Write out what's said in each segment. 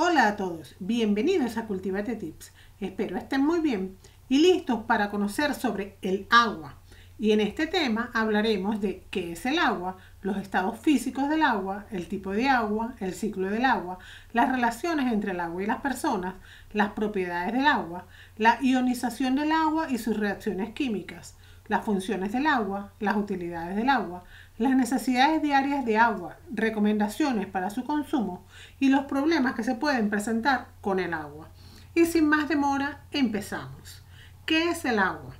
Hola a todos, bienvenidos a Cultivate Tips. Espero estén muy bien y listos para conocer sobre el agua. Y en este tema hablaremos de qué es el agua, los estados físicos del agua, el tipo de agua, el ciclo del agua, las relaciones entre el agua y las personas, las propiedades del agua, la ionización del agua y sus reacciones químicas, las funciones del agua, las utilidades del agua, las necesidades diarias de agua, recomendaciones para su consumo y los problemas que se pueden presentar con el agua. Y sin más demora, empezamos. ¿Qué es el agua?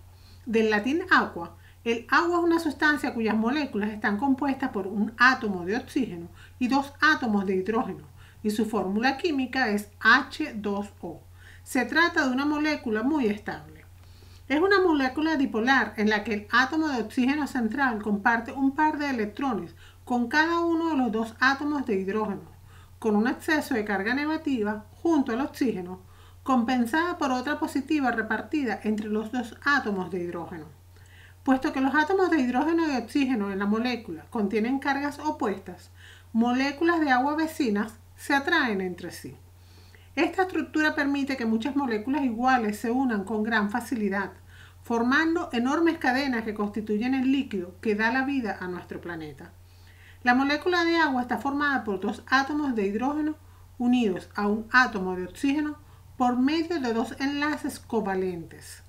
Del latín agua el agua es una sustancia cuyas moléculas están compuestas por un átomo de oxígeno y dos átomos de hidrógeno, y su fórmula química es H2O. Se trata de una molécula muy estable. Es una molécula dipolar en la que el átomo de oxígeno central comparte un par de electrones con cada uno de los dos átomos de hidrógeno, con un exceso de carga negativa junto al oxígeno, compensada por otra positiva repartida entre los dos átomos de hidrógeno. Puesto que los átomos de hidrógeno y oxígeno en la molécula contienen cargas opuestas, moléculas de agua vecinas se atraen entre sí. Esta estructura permite que muchas moléculas iguales se unan con gran facilidad, formando enormes cadenas que constituyen el líquido que da la vida a nuestro planeta. La molécula de agua está formada por dos átomos de hidrógeno unidos a un átomo de oxígeno por medio de dos enlaces covalentes.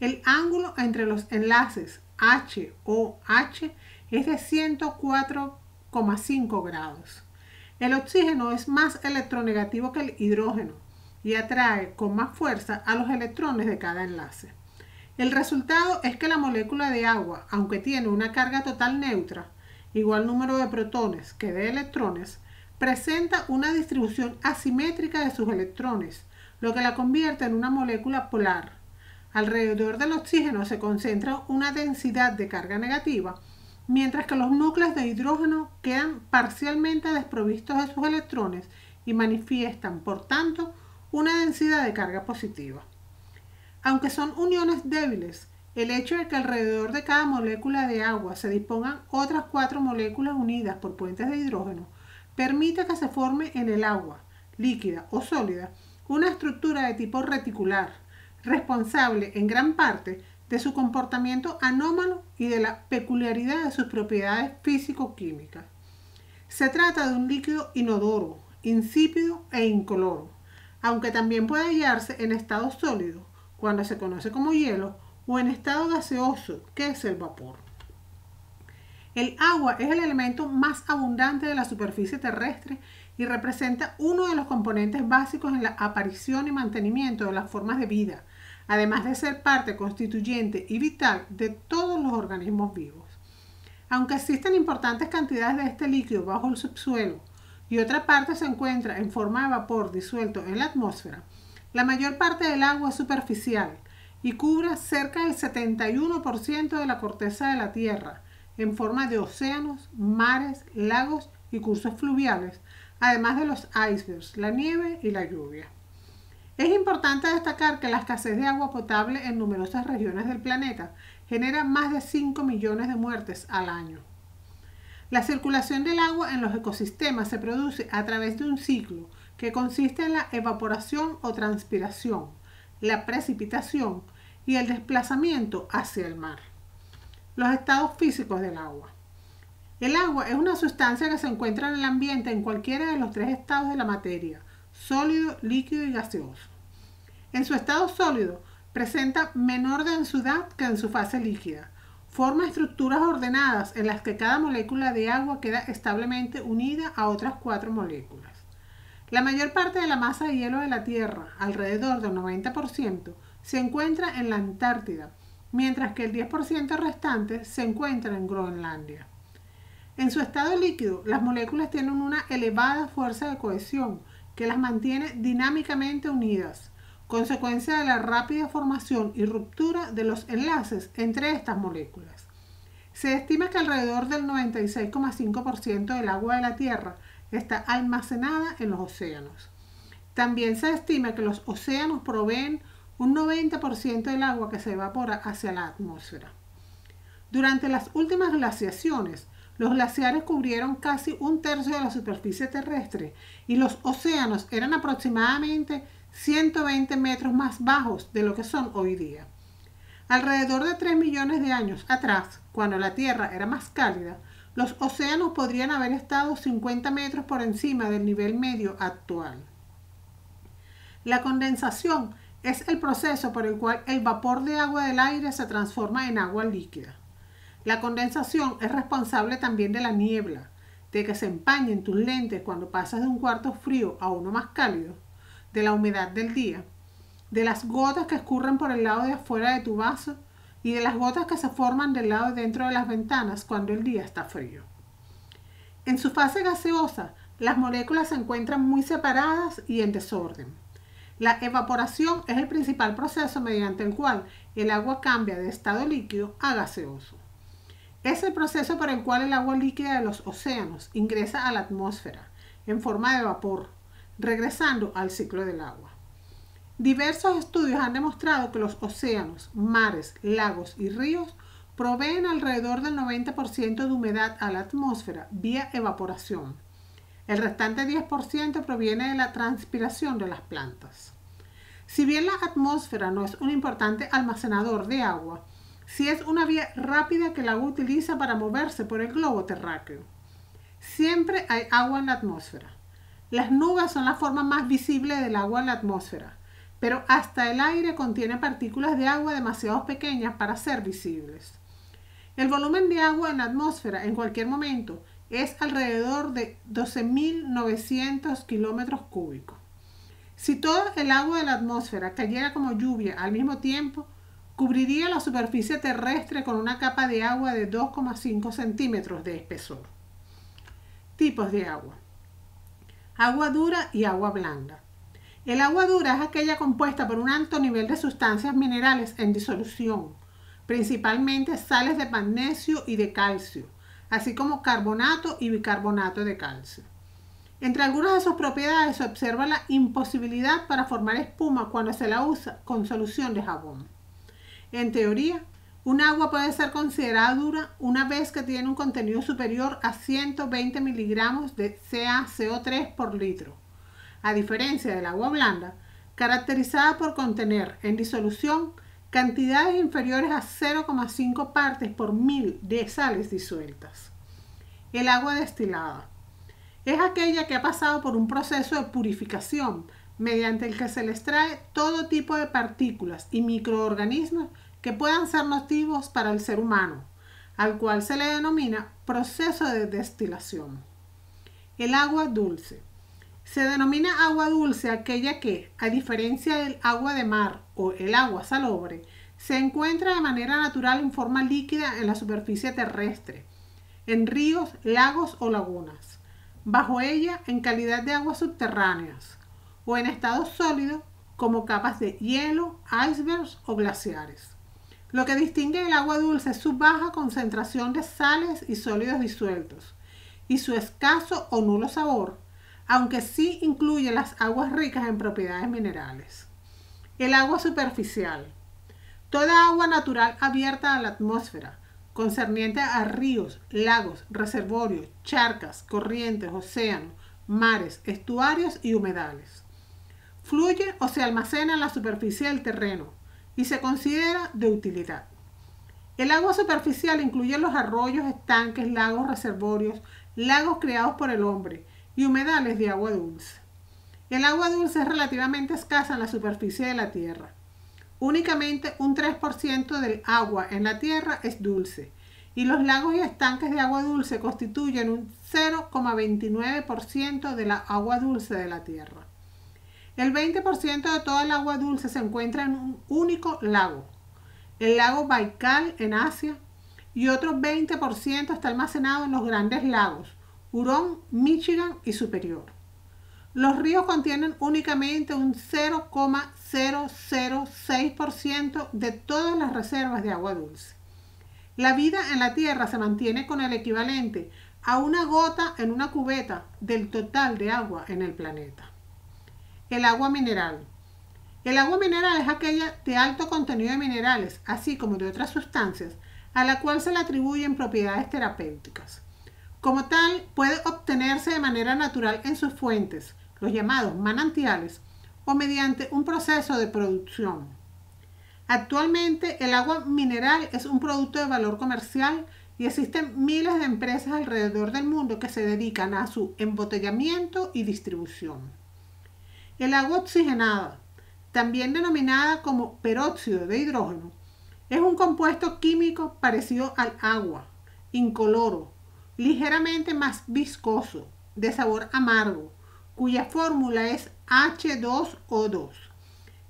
El ángulo entre los enlaces HOH es de 104,5 grados. El oxígeno es más electronegativo que el hidrógeno y atrae con más fuerza a los electrones de cada enlace. El resultado es que la molécula de agua, aunque tiene una carga total neutra, igual número de protones que de electrones, presenta una distribución asimétrica de sus electrones, lo que la convierte en una molécula polar. Alrededor del oxígeno se concentra una densidad de carga negativa mientras que los núcleos de hidrógeno quedan parcialmente desprovistos de sus electrones y manifiestan, por tanto, una densidad de carga positiva. Aunque son uniones débiles, el hecho de que alrededor de cada molécula de agua se dispongan otras cuatro moléculas unidas por puentes de hidrógeno permite que se forme en el agua, líquida o sólida, una estructura de tipo reticular, responsable en gran parte de su comportamiento anómalo y de la peculiaridad de sus propiedades físico-químicas. Se trata de un líquido inodoro, insípido e incoloro, aunque también puede hallarse en estado sólido, cuando se conoce como hielo, o en estado gaseoso, que es el vapor. El agua es el elemento más abundante de la superficie terrestre y representa uno de los componentes básicos en la aparición y mantenimiento de las formas de vida, además de ser parte constituyente y vital de todos los organismos vivos. Aunque existen importantes cantidades de este líquido bajo el subsuelo y otra parte se encuentra en forma de vapor disuelto en la atmósfera, la mayor parte del agua es superficial y cubre cerca del 71% de la corteza de la Tierra en forma de océanos, mares, lagos y cursos fluviales, además de los icebergs, la nieve y la lluvia. Es importante destacar que la escasez de agua potable en numerosas regiones del planeta genera más de 5 millones de muertes al año. La circulación del agua en los ecosistemas se produce a través de un ciclo que consiste en la evaporación o transpiración, la precipitación y el desplazamiento hacia el mar. Los estados físicos del agua. El agua es una sustancia que se encuentra en el ambiente en cualquiera de los tres estados de la materia, sólido, líquido y gaseoso. En su estado sólido presenta menor densidad que en su fase líquida. Forma estructuras ordenadas en las que cada molécula de agua queda establemente unida a otras cuatro moléculas. La mayor parte de la masa de hielo de la Tierra, alrededor del 90%, se encuentra en la Antártida, mientras que el 10% restante se encuentra en Groenlandia. En su estado líquido, las moléculas tienen una elevada fuerza de cohesión, que las mantiene dinámicamente unidas, consecuencia de la rápida formación y ruptura de los enlaces entre estas moléculas. Se estima que alrededor del 96,5% del agua de la Tierra está almacenada en los océanos. También se estima que los océanos proveen un 90% del agua que se evapora hacia la atmósfera. Durante las últimas glaciaciones, los glaciares cubrieron casi un tercio de la superficie terrestre y los océanos eran aproximadamente 120 metros más bajos de lo que son hoy día. Alrededor de 3 millones de años atrás, cuando la Tierra era más cálida, los océanos podrían haber estado 50 metros por encima del nivel medio actual. La condensación es el proceso por el cual el vapor de agua del aire se transforma en agua líquida. La condensación es responsable también de la niebla, de que se empañen tus lentes cuando pasas de un cuarto frío a uno más cálido, de la humedad del día, de las gotas que escurren por el lado de afuera de tu vaso y de las gotas que se forman del lado de dentro de las ventanas cuando el día está frío. En su fase gaseosa, las moléculas se encuentran muy separadas y en desorden. La evaporación es el principal proceso mediante el cual el agua cambia de estado líquido a gaseoso. Es el proceso por el cual el agua líquida de los océanos ingresa a la atmósfera en forma de vapor, regresando al ciclo del agua. Diversos estudios han demostrado que los océanos, mares, lagos y ríos proveen alrededor del 90% de humedad a la atmósfera vía evaporación. El restante 10% proviene de la transpiración de las plantas. Si bien la atmósfera no es un importante almacenador de agua, si es una vía rápida que la agua utiliza para moverse por el globo terráqueo. Siempre hay agua en la atmósfera. Las nubes son la forma más visible del agua en la atmósfera, pero hasta el aire contiene partículas de agua demasiado pequeñas para ser visibles. El volumen de agua en la atmósfera en cualquier momento es alrededor de 12.900 kilómetros cúbicos. Si todo el agua de la atmósfera cayera como lluvia al mismo tiempo, cubriría la superficie terrestre con una capa de agua de 2,5 centímetros de espesor. Tipos de agua. Agua dura y agua blanda. El agua dura es aquella compuesta por un alto nivel de sustancias minerales en disolución, principalmente sales de magnesio y de calcio, así como carbonato y bicarbonato de calcio. Entre algunas de sus propiedades se observa la imposibilidad para formar espuma cuando se la usa con solución de jabón. En teoría, un agua puede ser considerada dura una vez que tiene un contenido superior a 120 miligramos de CaCO3 por litro, a diferencia del agua blanda, caracterizada por contener en disolución cantidades inferiores a 0,5 partes por mil de sales disueltas. El agua destilada es aquella que ha pasado por un proceso de purificación mediante el que se les trae todo tipo de partículas y microorganismos que puedan ser nocivos para el ser humano, al cual se le denomina proceso de destilación. El agua dulce. Se denomina agua dulce aquella que, a diferencia del agua de mar o el agua salobre, se encuentra de manera natural en forma líquida en la superficie terrestre, en ríos, lagos o lagunas. Bajo ella, en calidad de aguas subterráneas, o en estado sólido como capas de hielo, icebergs o glaciares. Lo que distingue el agua dulce es su baja concentración de sales y sólidos disueltos y su escaso o nulo sabor, aunque sí incluye las aguas ricas en propiedades minerales. El agua superficial. Toda agua natural abierta a la atmósfera, concerniente a ríos, lagos, reservorios, charcas, corrientes, océanos, mares, estuarios y humedales. Fluye o se almacena en la superficie del terreno y se considera de utilidad. El agua superficial incluye los arroyos, estanques, lagos, reservorios, lagos creados por el hombre y humedales de agua dulce. El agua dulce es relativamente escasa en la superficie de la Tierra. Únicamente un 3% del agua en la Tierra es dulce y los lagos y estanques de agua dulce constituyen un 0,29% de la agua dulce de la Tierra. El 20% de toda el agua dulce se encuentra en un único lago, el lago Baikal en Asia, y otro 20% está almacenado en los grandes lagos, Hurón, Michigan y Superior. Los ríos contienen únicamente un 0,006% de todas las reservas de agua dulce. La vida en la Tierra se mantiene con el equivalente a una gota en una cubeta del total de agua en el planeta. El agua mineral. El agua mineral es aquella de alto contenido de minerales, así como de otras sustancias, a la cual se le atribuyen propiedades terapéuticas. Como tal, puede obtenerse de manera natural en sus fuentes, los llamados manantiales, o mediante un proceso de producción. Actualmente, el agua mineral es un producto de valor comercial y existen miles de empresas alrededor del mundo que se dedican a su embotellamiento y distribución. El agua oxigenada, también denominada como peróxido de hidrógeno, es un compuesto químico parecido al agua, incoloro, ligeramente más viscoso, de sabor amargo, cuya fórmula es H2O2.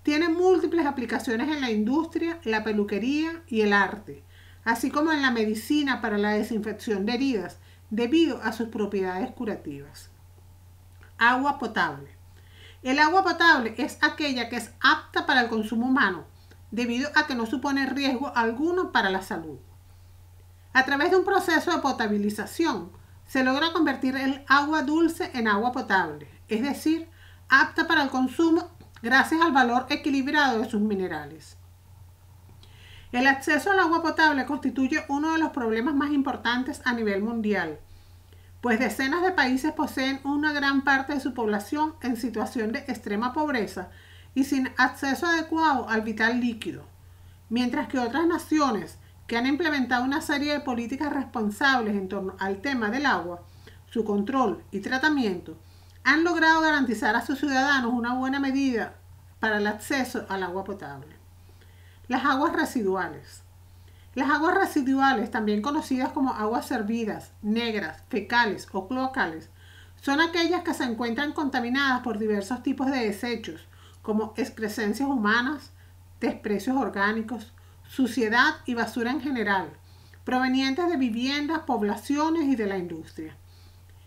Tiene múltiples aplicaciones en la industria, la peluquería y el arte, así como en la medicina para la desinfección de heridas debido a sus propiedades curativas. Agua potable. El agua potable es aquella que es apta para el consumo humano, debido a que no supone riesgo alguno para la salud. A través de un proceso de potabilización, se logra convertir el agua dulce en agua potable, es decir, apta para el consumo gracias al valor equilibrado de sus minerales. El acceso al agua potable constituye uno de los problemas más importantes a nivel mundial, pues decenas de países poseen una gran parte de su población en situación de extrema pobreza y sin acceso adecuado al vital líquido, mientras que otras naciones que han implementado una serie de políticas responsables en torno al tema del agua, su control y tratamiento, han logrado garantizar a sus ciudadanos una buena medida para el acceso al agua potable. Las aguas residuales. Las aguas residuales, también conocidas como aguas servidas, negras, fecales o cloacales, son aquellas que se encuentran contaminadas por diversos tipos de desechos, como excrecencias humanas, desprecios orgánicos, suciedad y basura en general, provenientes de viviendas, poblaciones y de la industria.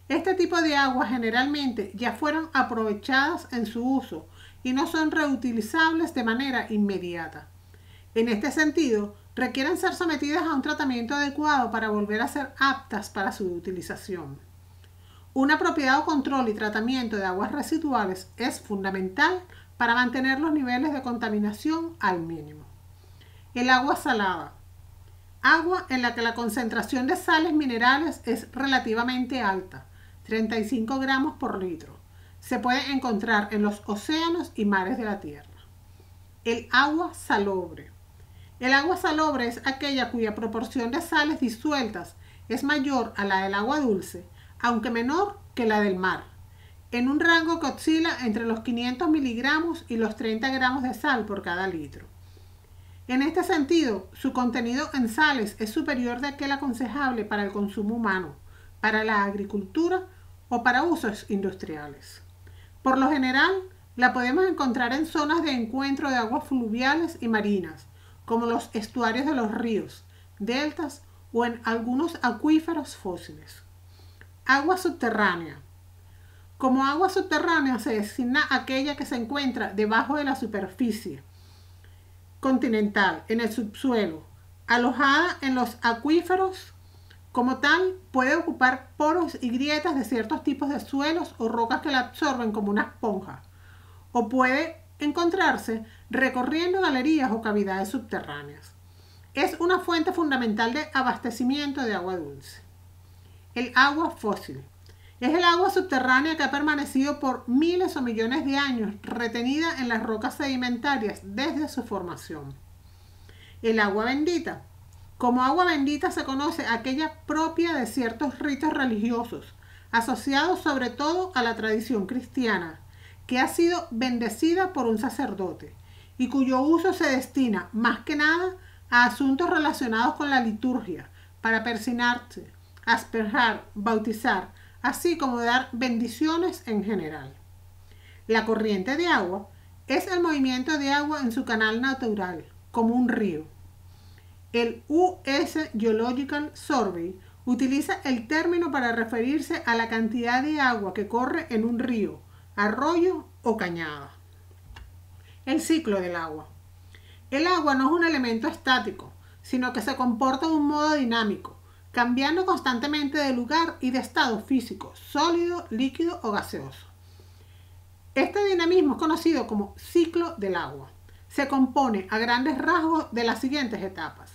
Este tipo de aguas generalmente ya fueron aprovechadas en su uso y no son reutilizables de manera inmediata. En este sentido, requieren ser sometidas a un tratamiento adecuado para volver a ser aptas para su utilización. Una propiedad o control y tratamiento de aguas residuales es fundamental para mantener los niveles de contaminación al mínimo. El agua salada. Agua en la que la concentración de sales minerales es relativamente alta, 35 gramos por litro. Se puede encontrar en los océanos y mares de la Tierra. El agua salobre. El agua salobre es aquella cuya proporción de sales disueltas es mayor a la del agua dulce, aunque menor que la del mar, en un rango que oscila entre los 500 miligramos y los 30 gramos de sal por cada litro. En este sentido, su contenido en sales es superior de aquel aconsejable para el consumo humano, para la agricultura o para usos industriales. Por lo general, la podemos encontrar en zonas de encuentro de aguas fluviales y marinas, como los estuarios de los ríos, deltas o en algunos acuíferos fósiles. Agua subterránea. Como agua subterránea se designa aquella que se encuentra debajo de la superficie continental, en el subsuelo, alojada en los acuíferos. Como tal, puede ocupar poros y grietas de ciertos tipos de suelos o rocas que la absorben como una esponja. O puede encontrarse recorriendo galerías o cavidades subterráneas. Es una fuente fundamental de abastecimiento de agua dulce. El agua fósil. Es el agua subterránea que ha permanecido por miles o millones de años retenida en las rocas sedimentarias desde su formación. El agua bendita. Como agua bendita se conoce aquella propia de ciertos ritos religiosos, asociados sobre todo a la tradición cristiana, que ha sido bendecida por un sacerdote y cuyo uso se destina más que nada a asuntos relacionados con la liturgia, para persinarse, asperjar, bautizar, así como dar bendiciones en general. La corriente de agua es el movimiento de agua en su canal natural, como un río. El US Geological Survey utiliza el término para referirse a la cantidad de agua que corre en un río arroyo o cañada. El ciclo del agua. El agua no es un elemento estático, sino que se comporta de un modo dinámico, cambiando constantemente de lugar y de estado físico, sólido, líquido o gaseoso. Este dinamismo es conocido como ciclo del agua. Se compone a grandes rasgos de las siguientes etapas.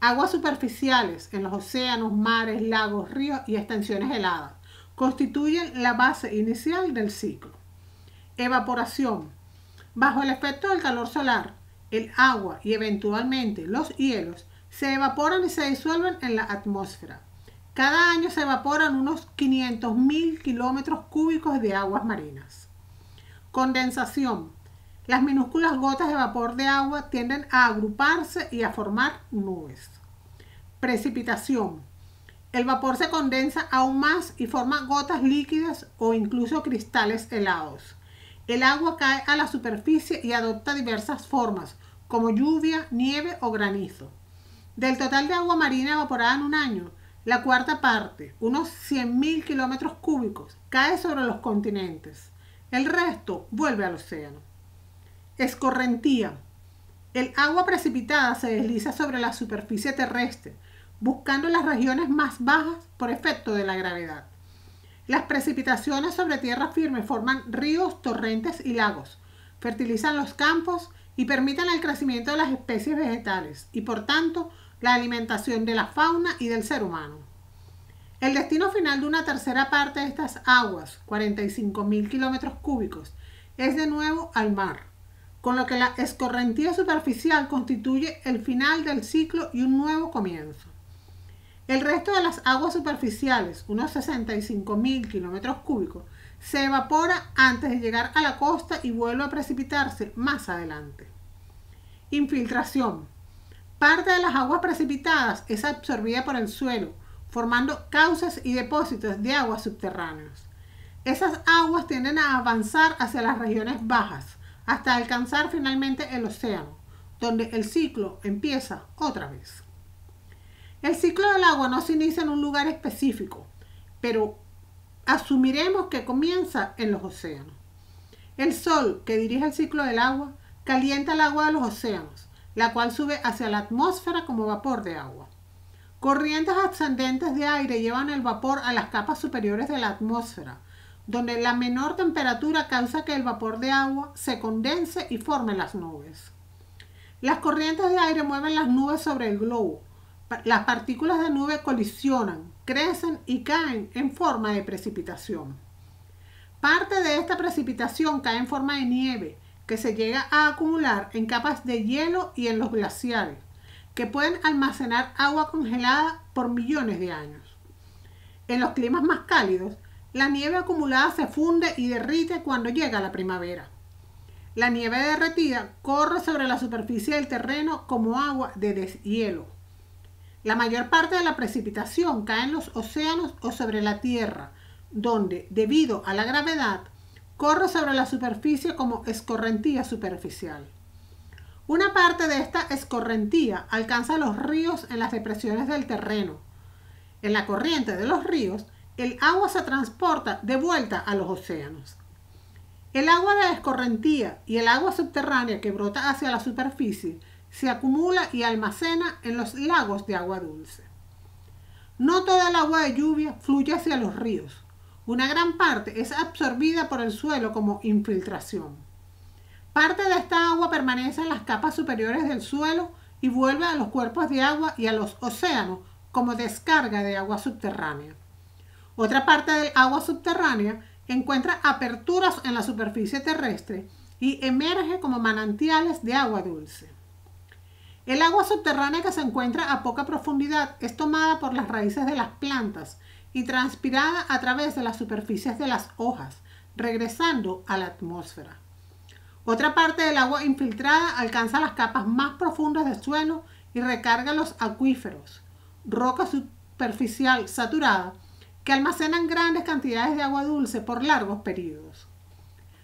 Aguas superficiales en los océanos, mares, lagos, ríos y extensiones heladas constituyen la base inicial del ciclo. Evaporación. Bajo el efecto del calor solar, el agua y eventualmente los hielos se evaporan y se disuelven en la atmósfera. Cada año se evaporan unos 500.000 kilómetros cúbicos de aguas marinas. Condensación. Las minúsculas gotas de vapor de agua tienden a agruparse y a formar nubes. Precipitación el vapor se condensa aún más y forma gotas líquidas o incluso cristales helados. El agua cae a la superficie y adopta diversas formas, como lluvia, nieve o granizo. Del total de agua marina evaporada en un año, la cuarta parte, unos 100.000 kilómetros cúbicos, cae sobre los continentes. El resto vuelve al océano. Escorrentía. El agua precipitada se desliza sobre la superficie terrestre, buscando las regiones más bajas por efecto de la gravedad. Las precipitaciones sobre tierra firme forman ríos, torrentes y lagos, fertilizan los campos y permiten el crecimiento de las especies vegetales y por tanto la alimentación de la fauna y del ser humano. El destino final de una tercera parte de estas aguas, 45.000 kilómetros cúbicos, es de nuevo al mar, con lo que la escorrentía superficial constituye el final del ciclo y un nuevo comienzo. El resto de las aguas superficiales, unos 65.000 kilómetros cúbicos, se evapora antes de llegar a la costa y vuelve a precipitarse más adelante. Infiltración. Parte de las aguas precipitadas es absorbida por el suelo, formando cauces y depósitos de aguas subterráneas. Esas aguas tienden a avanzar hacia las regiones bajas, hasta alcanzar finalmente el océano, donde el ciclo empieza otra vez. El ciclo del agua no se inicia en un lugar específico, pero asumiremos que comienza en los océanos. El Sol, que dirige el ciclo del agua, calienta el agua de los océanos, la cual sube hacia la atmósfera como vapor de agua. Corrientes ascendentes de aire llevan el vapor a las capas superiores de la atmósfera, donde la menor temperatura causa que el vapor de agua se condense y forme las nubes. Las corrientes de aire mueven las nubes sobre el globo, las partículas de nube colisionan, crecen y caen en forma de precipitación. Parte de esta precipitación cae en forma de nieve, que se llega a acumular en capas de hielo y en los glaciares, que pueden almacenar agua congelada por millones de años. En los climas más cálidos, la nieve acumulada se funde y derrite cuando llega la primavera. La nieve derretida corre sobre la superficie del terreno como agua de deshielo. La mayor parte de la precipitación cae en los océanos o sobre la Tierra, donde, debido a la gravedad, corre sobre la superficie como escorrentía superficial. Una parte de esta escorrentía alcanza los ríos en las depresiones del terreno. En la corriente de los ríos, el agua se transporta de vuelta a los océanos. El agua de escorrentía y el agua subterránea que brota hacia la superficie se acumula y almacena en los lagos de agua dulce. No toda el agua de lluvia fluye hacia los ríos. Una gran parte es absorbida por el suelo como infiltración. Parte de esta agua permanece en las capas superiores del suelo y vuelve a los cuerpos de agua y a los océanos como descarga de agua subterránea. Otra parte del agua subterránea encuentra aperturas en la superficie terrestre y emerge como manantiales de agua dulce. El agua subterránea que se encuentra a poca profundidad es tomada por las raíces de las plantas y transpirada a través de las superficies de las hojas, regresando a la atmósfera. Otra parte del agua infiltrada alcanza las capas más profundas del suelo y recarga los acuíferos, roca superficial saturada, que almacenan grandes cantidades de agua dulce por largos periodos.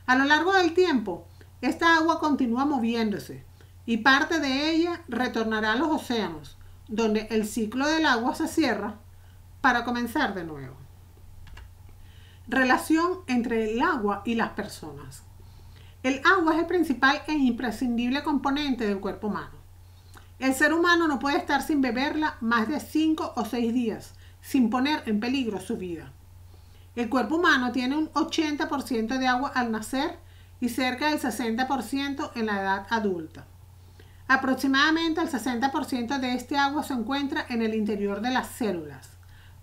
A lo largo del tiempo, esta agua continúa moviéndose, y parte de ella retornará a los océanos, donde el ciclo del agua se cierra para comenzar de nuevo. Relación entre el agua y las personas. El agua es el principal e imprescindible componente del cuerpo humano. El ser humano no puede estar sin beberla más de 5 o 6 días, sin poner en peligro su vida. El cuerpo humano tiene un 80% de agua al nacer y cerca del 60% en la edad adulta. Aproximadamente el 60% de este agua se encuentra en el interior de las células,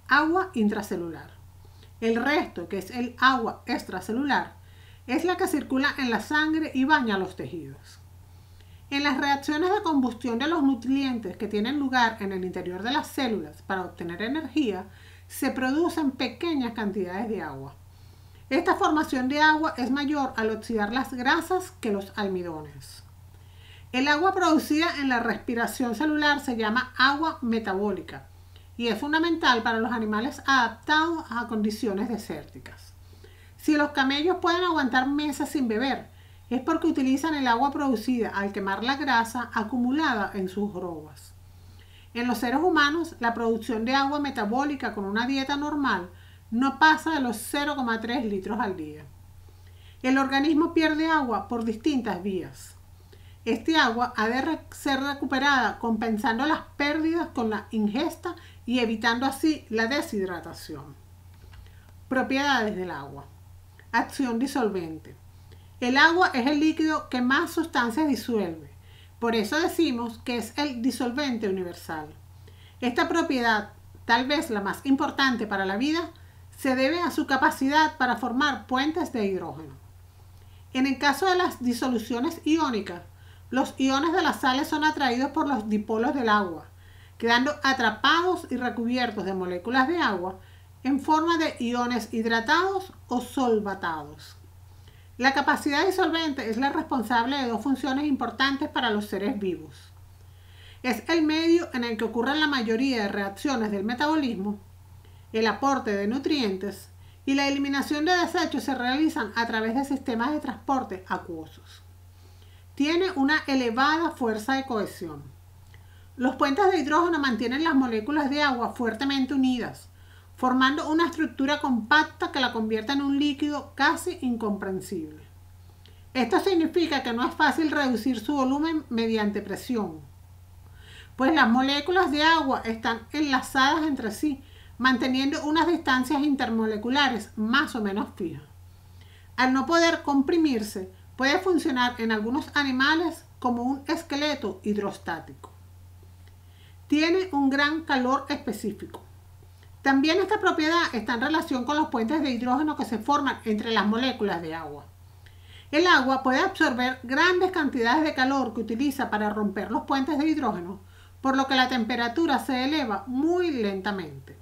agua intracelular. El resto, que es el agua extracelular, es la que circula en la sangre y baña los tejidos. En las reacciones de combustión de los nutrientes que tienen lugar en el interior de las células para obtener energía, se producen pequeñas cantidades de agua. Esta formación de agua es mayor al oxidar las grasas que los almidones. El agua producida en la respiración celular se llama agua metabólica y es fundamental para los animales adaptados a condiciones desérticas. Si los camellos pueden aguantar meses sin beber, es porque utilizan el agua producida al quemar la grasa acumulada en sus robas. En los seres humanos, la producción de agua metabólica con una dieta normal no pasa de los 0,3 litros al día. El organismo pierde agua por distintas vías. Este agua ha de ser recuperada compensando las pérdidas con la ingesta y evitando así la deshidratación. Propiedades del agua. Acción disolvente. El agua es el líquido que más sustancias disuelve. Por eso decimos que es el disolvente universal. Esta propiedad, tal vez la más importante para la vida, se debe a su capacidad para formar puentes de hidrógeno. En el caso de las disoluciones iónicas, los iones de las sales son atraídos por los dipolos del agua, quedando atrapados y recubiertos de moléculas de agua en forma de iones hidratados o solvatados. La capacidad disolvente es la responsable de dos funciones importantes para los seres vivos. Es el medio en el que ocurren la mayoría de reacciones del metabolismo, el aporte de nutrientes y la eliminación de desechos se realizan a través de sistemas de transporte acuosos tiene una elevada fuerza de cohesión. Los puentes de hidrógeno mantienen las moléculas de agua fuertemente unidas, formando una estructura compacta que la convierte en un líquido casi incomprensible. Esto significa que no es fácil reducir su volumen mediante presión, pues las moléculas de agua están enlazadas entre sí, manteniendo unas distancias intermoleculares más o menos fijas. Al no poder comprimirse, Puede funcionar en algunos animales como un esqueleto hidrostático. Tiene un gran calor específico. También esta propiedad está en relación con los puentes de hidrógeno que se forman entre las moléculas de agua. El agua puede absorber grandes cantidades de calor que utiliza para romper los puentes de hidrógeno, por lo que la temperatura se eleva muy lentamente.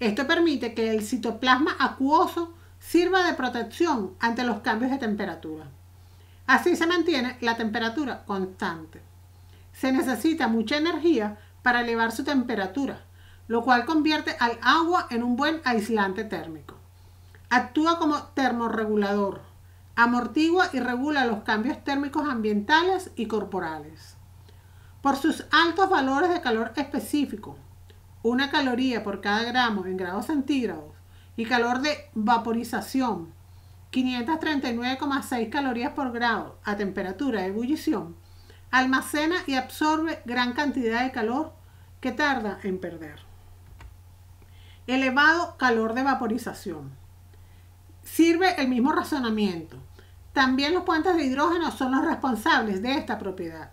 Esto permite que el citoplasma acuoso sirva de protección ante los cambios de temperatura. Así se mantiene la temperatura constante. Se necesita mucha energía para elevar su temperatura, lo cual convierte al agua en un buen aislante térmico. Actúa como termorregulador, amortigua y regula los cambios térmicos ambientales y corporales. Por sus altos valores de calor específico, una caloría por cada gramo en grados centígrados, y calor de vaporización 539,6 calorías por grado a temperatura de ebullición, almacena y absorbe gran cantidad de calor que tarda en perder. Elevado calor de vaporización. Sirve el mismo razonamiento. También los puentes de hidrógeno son los responsables de esta propiedad.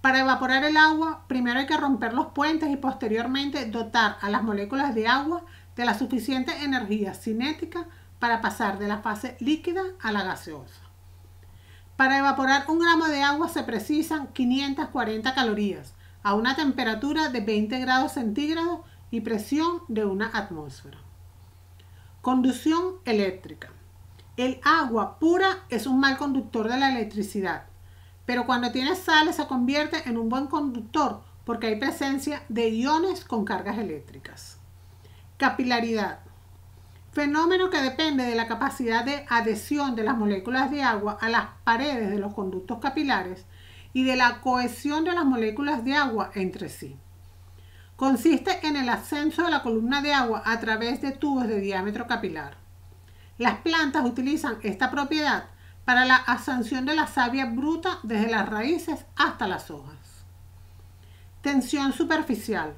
Para evaporar el agua, primero hay que romper los puentes y posteriormente dotar a las moléculas de agua de la suficiente energía cinética para pasar de la fase líquida a la gaseosa. Para evaporar un gramo de agua se precisan 540 calorías a una temperatura de 20 grados centígrados y presión de una atmósfera. Conducción eléctrica. El agua pura es un mal conductor de la electricidad, pero cuando tiene sales se convierte en un buen conductor porque hay presencia de iones con cargas eléctricas. Capilaridad fenómeno que depende de la capacidad de adhesión de las moléculas de agua a las paredes de los conductos capilares y de la cohesión de las moléculas de agua entre sí. Consiste en el ascenso de la columna de agua a través de tubos de diámetro capilar. Las plantas utilizan esta propiedad para la ascensión de la savia bruta desde las raíces hasta las hojas. Tensión superficial.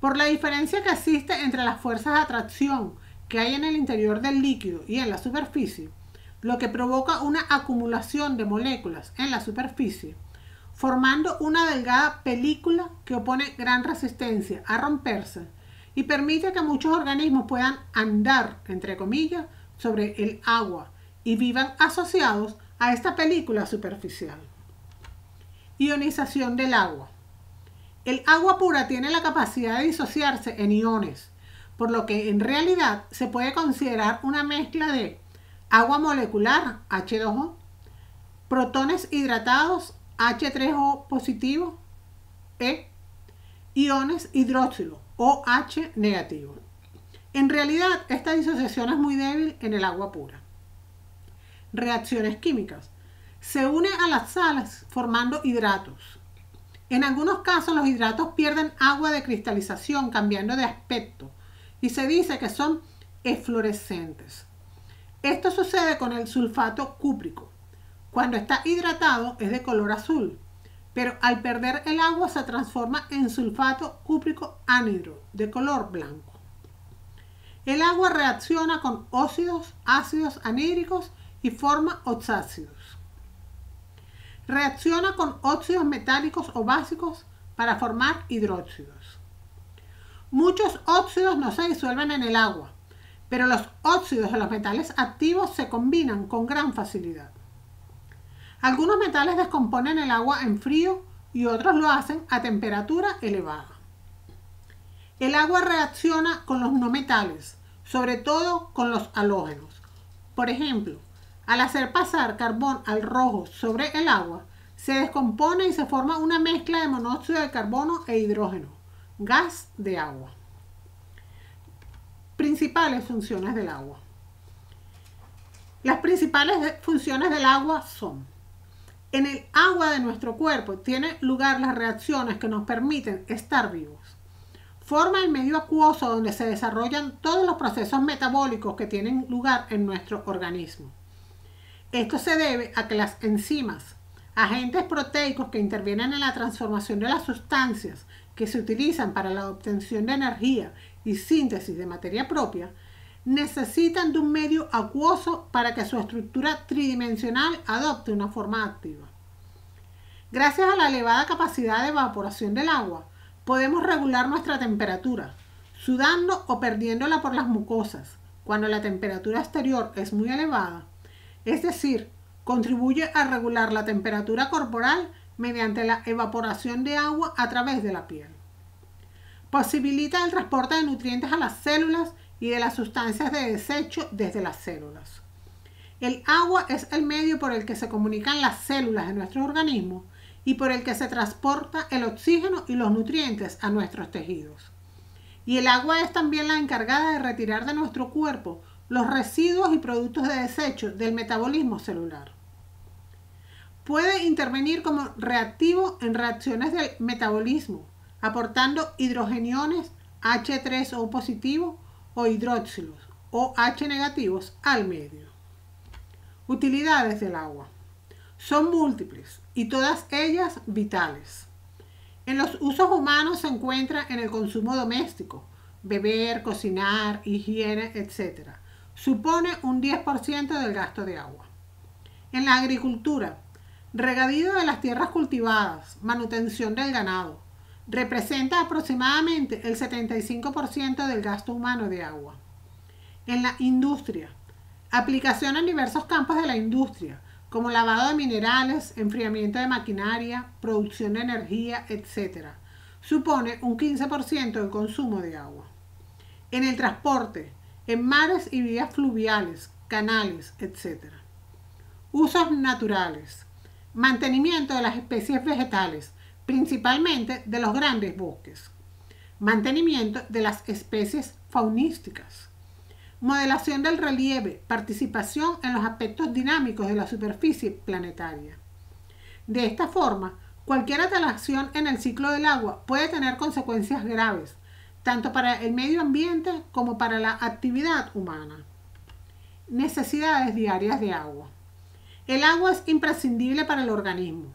Por la diferencia que existe entre las fuerzas de atracción que hay en el interior del líquido y en la superficie, lo que provoca una acumulación de moléculas en la superficie, formando una delgada película que opone gran resistencia a romperse y permite que muchos organismos puedan andar, entre comillas, sobre el agua y vivan asociados a esta película superficial. Ionización del agua. El agua pura tiene la capacidad de disociarse en iones, por lo que en realidad se puede considerar una mezcla de agua molecular, H2O, protones hidratados, H3O positivo, E, iones hidróxido, OH negativo. En realidad, esta disociación es muy débil en el agua pura. Reacciones químicas. Se une a las salas formando hidratos. En algunos casos los hidratos pierden agua de cristalización cambiando de aspecto y se dice que son eflorescentes. Esto sucede con el sulfato cúprico. Cuando está hidratado es de color azul, pero al perder el agua se transforma en sulfato cúprico anhidro de color blanco. El agua reacciona con óxidos, ácidos anhídricos y forma oxácidos. Reacciona con óxidos metálicos o básicos para formar hidróxidos. Muchos óxidos no se disuelven en el agua, pero los óxidos de los metales activos se combinan con gran facilidad. Algunos metales descomponen el agua en frío y otros lo hacen a temperatura elevada. El agua reacciona con los no metales, sobre todo con los halógenos. Por ejemplo, al hacer pasar carbón al rojo sobre el agua, se descompone y se forma una mezcla de monóxido de carbono e hidrógeno gas de agua. Principales funciones del agua. Las principales funciones del agua son, en el agua de nuestro cuerpo tienen lugar las reacciones que nos permiten estar vivos. Forma el medio acuoso donde se desarrollan todos los procesos metabólicos que tienen lugar en nuestro organismo. Esto se debe a que las enzimas, agentes proteicos que intervienen en la transformación de las sustancias que se utilizan para la obtención de energía y síntesis de materia propia, necesitan de un medio acuoso para que su estructura tridimensional adopte una forma activa. Gracias a la elevada capacidad de evaporación del agua, podemos regular nuestra temperatura, sudando o perdiéndola por las mucosas, cuando la temperatura exterior es muy elevada, es decir, contribuye a regular la temperatura corporal mediante la evaporación de agua a través de la piel. Posibilita el transporte de nutrientes a las células y de las sustancias de desecho desde las células. El agua es el medio por el que se comunican las células de nuestro organismo y por el que se transporta el oxígeno y los nutrientes a nuestros tejidos. Y el agua es también la encargada de retirar de nuestro cuerpo los residuos y productos de desecho del metabolismo celular puede intervenir como reactivo en reacciones del metabolismo, aportando hidrogeniones H3O positivo o hidróxilos o H negativos al medio. Utilidades del agua. Son múltiples y todas ellas vitales. En los usos humanos se encuentra en el consumo doméstico, beber, cocinar, higiene, etc. Supone un 10% del gasto de agua. En la agricultura, regadío de las tierras cultivadas, manutención del ganado. Representa aproximadamente el 75% del gasto humano de agua. En la industria, aplicación en diversos campos de la industria, como lavado de minerales, enfriamiento de maquinaria, producción de energía, etc. Supone un 15% del consumo de agua. En el transporte, en mares y vías fluviales, canales, etc. Usos naturales Mantenimiento de las especies vegetales, principalmente de los grandes bosques. Mantenimiento de las especies faunísticas. Modelación del relieve, participación en los aspectos dinámicos de la superficie planetaria. De esta forma, cualquier alteración en el ciclo del agua puede tener consecuencias graves, tanto para el medio ambiente como para la actividad humana. Necesidades diarias de agua. El agua es imprescindible para el organismo.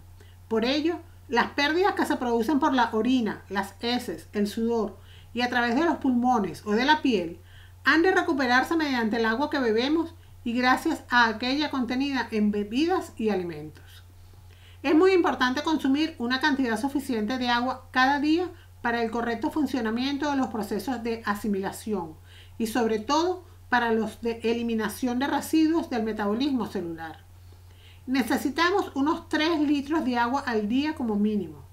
Por ello, las pérdidas que se producen por la orina, las heces, el sudor y a través de los pulmones o de la piel han de recuperarse mediante el agua que bebemos y gracias a aquella contenida en bebidas y alimentos. Es muy importante consumir una cantidad suficiente de agua cada día para el correcto funcionamiento de los procesos de asimilación y sobre todo para los de eliminación de residuos del metabolismo celular. Necesitamos unos 3 litros de agua al día como mínimo,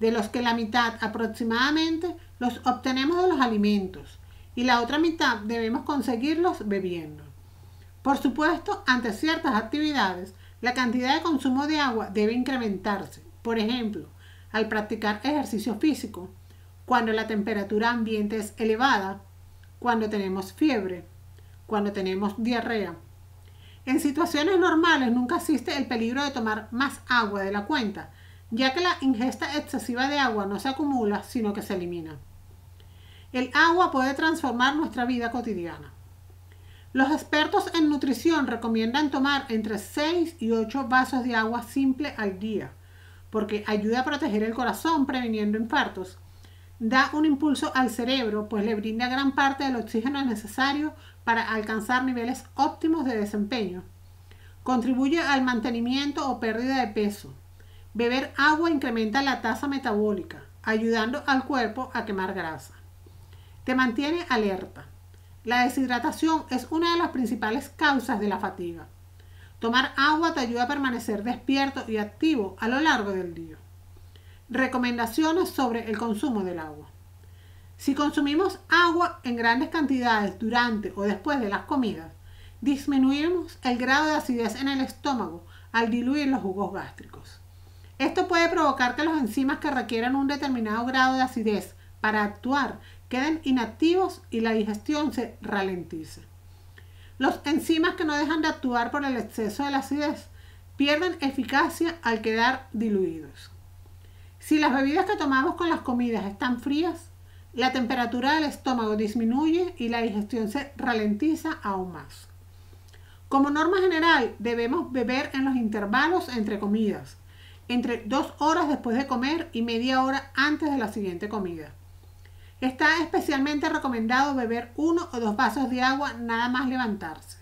de los que la mitad aproximadamente los obtenemos de los alimentos y la otra mitad debemos conseguirlos bebiendo. Por supuesto, ante ciertas actividades, la cantidad de consumo de agua debe incrementarse. Por ejemplo, al practicar ejercicio físico, cuando la temperatura ambiente es elevada, cuando tenemos fiebre, cuando tenemos diarrea, en situaciones normales nunca existe el peligro de tomar más agua de la cuenta, ya que la ingesta excesiva de agua no se acumula, sino que se elimina. El agua puede transformar nuestra vida cotidiana. Los expertos en nutrición recomiendan tomar entre 6 y 8 vasos de agua simple al día, porque ayuda a proteger el corazón previniendo infartos da un impulso al cerebro, pues le brinda gran parte del oxígeno necesario para alcanzar niveles óptimos de desempeño. Contribuye al mantenimiento o pérdida de peso. Beber agua incrementa la tasa metabólica, ayudando al cuerpo a quemar grasa. Te mantiene alerta. La deshidratación es una de las principales causas de la fatiga. Tomar agua te ayuda a permanecer despierto y activo a lo largo del día. Recomendaciones sobre el consumo del agua. Si consumimos agua en grandes cantidades durante o después de las comidas, disminuimos el grado de acidez en el estómago al diluir los jugos gástricos. Esto puede provocar que los enzimas que requieran un determinado grado de acidez para actuar queden inactivos y la digestión se ralentice. Los enzimas que no dejan de actuar por el exceso de la acidez pierden eficacia al quedar diluidos. Si las bebidas que tomamos con las comidas están frías, la temperatura del estómago disminuye y la digestión se ralentiza aún más. Como norma general, debemos beber en los intervalos entre comidas, entre dos horas después de comer y media hora antes de la siguiente comida. Está especialmente recomendado beber uno o dos vasos de agua nada más levantarse.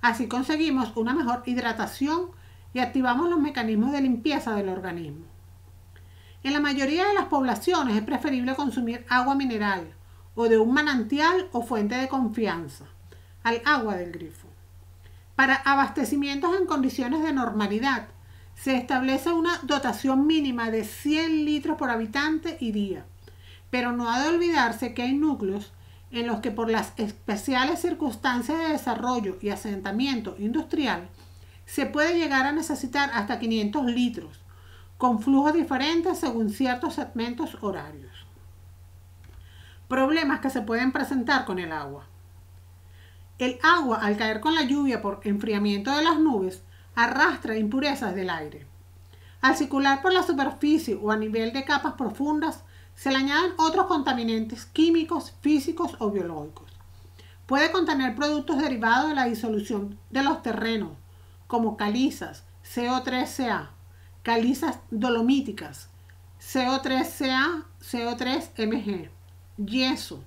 Así conseguimos una mejor hidratación y activamos los mecanismos de limpieza del organismo. En la mayoría de las poblaciones es preferible consumir agua mineral o de un manantial o fuente de confianza al agua del grifo. Para abastecimientos en condiciones de normalidad, se establece una dotación mínima de 100 litros por habitante y día. Pero no ha de olvidarse que hay núcleos en los que por las especiales circunstancias de desarrollo y asentamiento industrial se puede llegar a necesitar hasta 500 litros con flujos diferentes según ciertos segmentos horarios. Problemas que se pueden presentar con el agua. El agua al caer con la lluvia por enfriamiento de las nubes arrastra impurezas del aire. Al circular por la superficie o a nivel de capas profundas, se le añaden otros contaminantes químicos, físicos o biológicos. Puede contener productos derivados de la disolución de los terrenos, como calizas, CO3CA, calizas dolomíticas, CO3CA, CO3MG, yeso,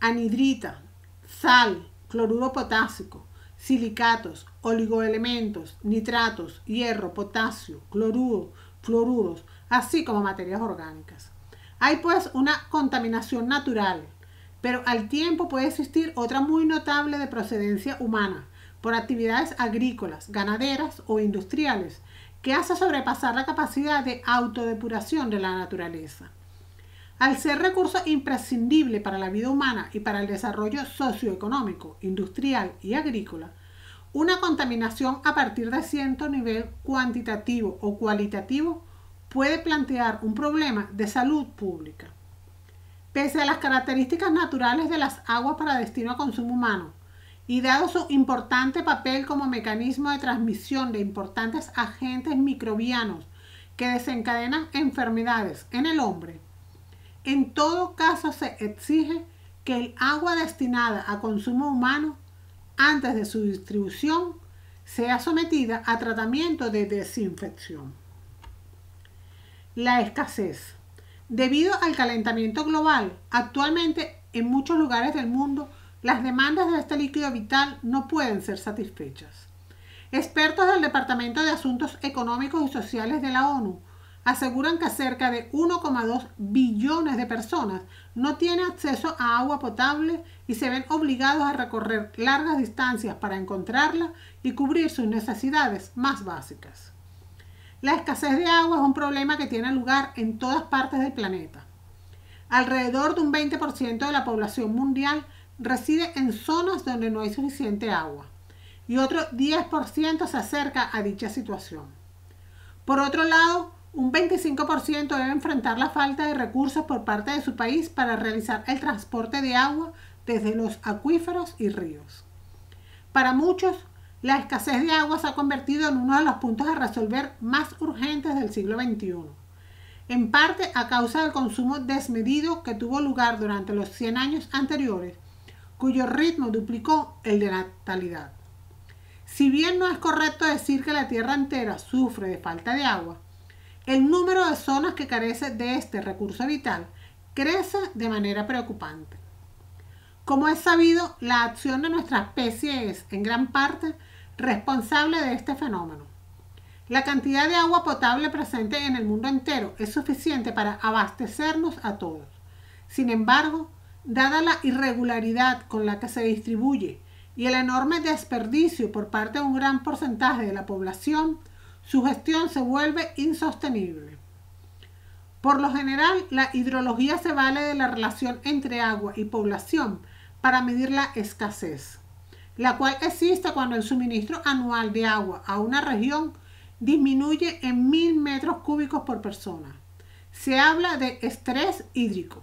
anhidrita, sal, cloruro potásico, silicatos, oligoelementos, nitratos, hierro, potasio, cloruro, fluoruros, así como materias orgánicas. Hay pues una contaminación natural, pero al tiempo puede existir otra muy notable de procedencia humana, por actividades agrícolas, ganaderas o industriales, que hace sobrepasar la capacidad de autodepuración de la naturaleza. Al ser recurso imprescindible para la vida humana y para el desarrollo socioeconómico, industrial y agrícola, una contaminación a partir de cierto nivel cuantitativo o cualitativo puede plantear un problema de salud pública. Pese a las características naturales de las aguas para destino a consumo humano, y dado su importante papel como mecanismo de transmisión de importantes agentes microbianos que desencadenan enfermedades en el hombre, en todo caso se exige que el agua destinada a consumo humano antes de su distribución sea sometida a tratamiento de desinfección. La escasez. Debido al calentamiento global, actualmente en muchos lugares del mundo las demandas de este líquido vital no pueden ser satisfechas. Expertos del Departamento de Asuntos Económicos y Sociales de la ONU aseguran que cerca de 1,2 billones de personas no tienen acceso a agua potable y se ven obligados a recorrer largas distancias para encontrarla y cubrir sus necesidades más básicas. La escasez de agua es un problema que tiene lugar en todas partes del planeta. Alrededor de un 20% de la población mundial reside en zonas donde no hay suficiente agua y otro 10% se acerca a dicha situación. Por otro lado, un 25% debe enfrentar la falta de recursos por parte de su país para realizar el transporte de agua desde los acuíferos y ríos. Para muchos, la escasez de agua se ha convertido en uno de los puntos a resolver más urgentes del siglo XXI, en parte a causa del consumo desmedido que tuvo lugar durante los 100 años anteriores cuyo ritmo duplicó el de natalidad. Si bien no es correcto decir que la Tierra entera sufre de falta de agua, el número de zonas que carece de este recurso vital crece de manera preocupante. Como es sabido, la acción de nuestra especie es, en gran parte, responsable de este fenómeno. La cantidad de agua potable presente en el mundo entero es suficiente para abastecernos a todos. Sin embargo, Dada la irregularidad con la que se distribuye y el enorme desperdicio por parte de un gran porcentaje de la población, su gestión se vuelve insostenible. Por lo general, la hidrología se vale de la relación entre agua y población para medir la escasez, la cual existe cuando el suministro anual de agua a una región disminuye en mil metros cúbicos por persona. Se habla de estrés hídrico.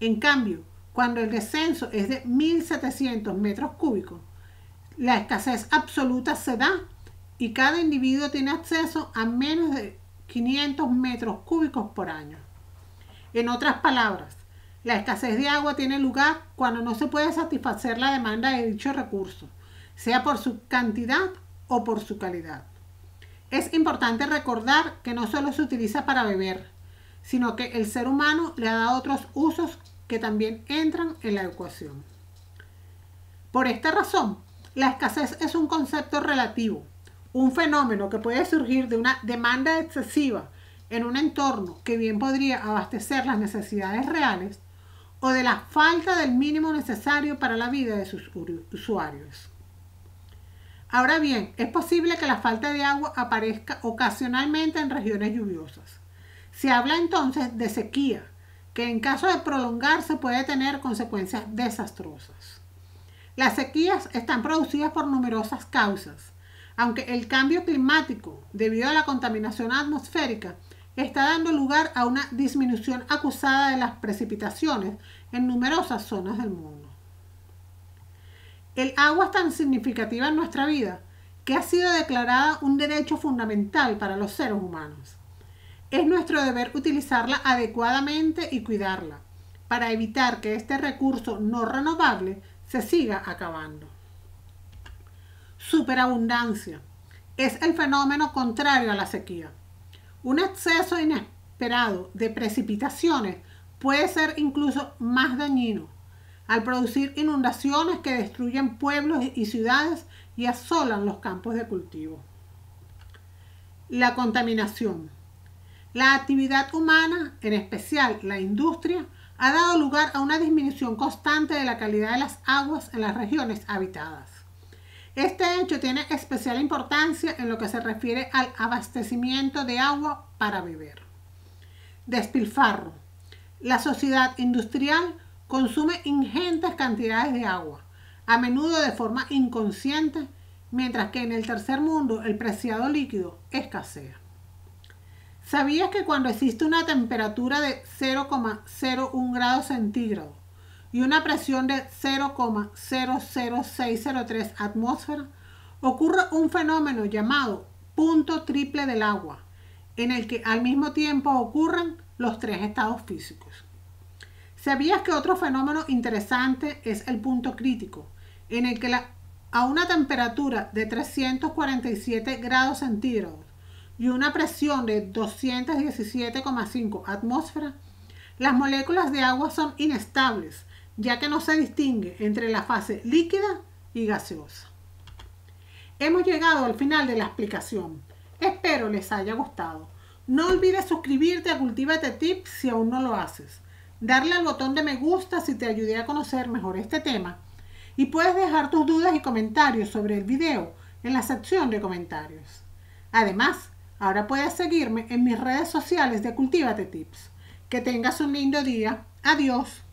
En cambio, cuando el descenso es de 1.700 metros cúbicos. La escasez absoluta se da y cada individuo tiene acceso a menos de 500 metros cúbicos por año. En otras palabras, la escasez de agua tiene lugar cuando no se puede satisfacer la demanda de dicho recurso, sea por su cantidad o por su calidad. Es importante recordar que no solo se utiliza para beber, sino que el ser humano le ha dado otros usos que también entran en la ecuación. Por esta razón, la escasez es un concepto relativo, un fenómeno que puede surgir de una demanda excesiva en un entorno que bien podría abastecer las necesidades reales o de la falta del mínimo necesario para la vida de sus usuarios. Ahora bien, es posible que la falta de agua aparezca ocasionalmente en regiones lluviosas. Se habla entonces de sequía, que en caso de prolongarse puede tener consecuencias desastrosas. Las sequías están producidas por numerosas causas, aunque el cambio climático, debido a la contaminación atmosférica, está dando lugar a una disminución acusada de las precipitaciones en numerosas zonas del mundo. El agua es tan significativa en nuestra vida que ha sido declarada un derecho fundamental para los seres humanos. Es nuestro deber utilizarla adecuadamente y cuidarla para evitar que este recurso no renovable se siga acabando. Superabundancia. Es el fenómeno contrario a la sequía. Un exceso inesperado de precipitaciones puede ser incluso más dañino al producir inundaciones que destruyen pueblos y ciudades y asolan los campos de cultivo. La contaminación. La actividad humana, en especial la industria, ha dado lugar a una disminución constante de la calidad de las aguas en las regiones habitadas. Este hecho tiene especial importancia en lo que se refiere al abastecimiento de agua para beber. Despilfarro. La sociedad industrial consume ingentes cantidades de agua, a menudo de forma inconsciente, mientras que en el tercer mundo el preciado líquido escasea. ¿Sabías que cuando existe una temperatura de 0,01 grados centígrados y una presión de 0,00603 atmósfera, ocurre un fenómeno llamado punto triple del agua, en el que al mismo tiempo ocurren los tres estados físicos? ¿Sabías que otro fenómeno interesante es el punto crítico, en el que a una temperatura de 347 grados centígrados y una presión de 217,5 atmósferas, las moléculas de agua son inestables, ya que no se distingue entre la fase líquida y gaseosa. Hemos llegado al final de la explicación. Espero les haya gustado. No olvides suscribirte a cultivate Tips si aún no lo haces. Darle al botón de me gusta si te ayudé a conocer mejor este tema. Y puedes dejar tus dudas y comentarios sobre el video en la sección de comentarios. Además, Ahora puedes seguirme en mis redes sociales de Cultívate Tips. Que tengas un lindo día. Adiós.